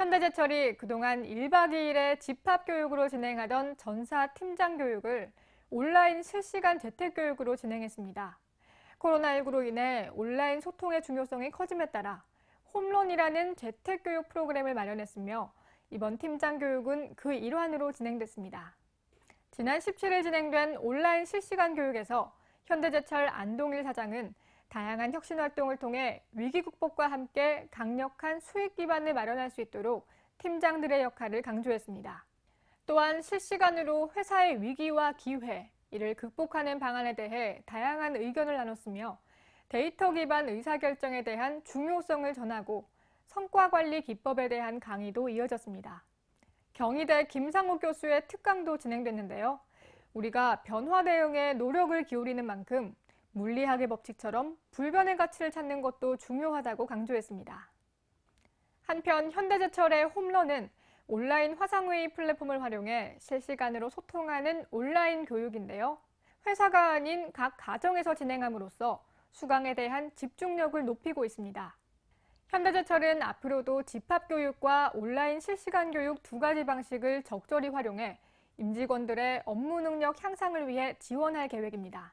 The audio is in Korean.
현대제철이 그동안 1박 2일의 집합교육으로 진행하던 전사 팀장 교육을 온라인 실시간 재택교육으로 진행했습니다. 코로나19로 인해 온라인 소통의 중요성이 커짐에 따라 홈런이라는 재택교육 프로그램을 마련했으며 이번 팀장 교육은 그 일환으로 진행됐습니다. 지난 17일 진행된 온라인 실시간 교육에서 현대제철 안동일 사장은 다양한 혁신 활동을 통해 위기 극복과 함께 강력한 수익 기반을 마련할 수 있도록 팀장들의 역할을 강조했습니다. 또한 실시간으로 회사의 위기와 기회, 이를 극복하는 방안에 대해 다양한 의견을 나눴으며 데이터 기반 의사결정에 대한 중요성을 전하고 성과관리 기법에 대한 강의도 이어졌습니다. 경희대 김상호 교수의 특강도 진행됐는데요. 우리가 변화 대응에 노력을 기울이는 만큼 물리학의 법칙처럼 불변의 가치를 찾는 것도 중요하다고 강조했습니다. 한편 현대제철의 홈런은 온라인 화상회의 플랫폼을 활용해 실시간으로 소통하는 온라인 교육인데요. 회사가 아닌 각 가정에서 진행함으로써 수강에 대한 집중력을 높이고 있습니다. 현대제철은 앞으로도 집합교육과 온라인 실시간 교육 두 가지 방식을 적절히 활용해 임직원들의 업무 능력 향상을 위해 지원할 계획입니다.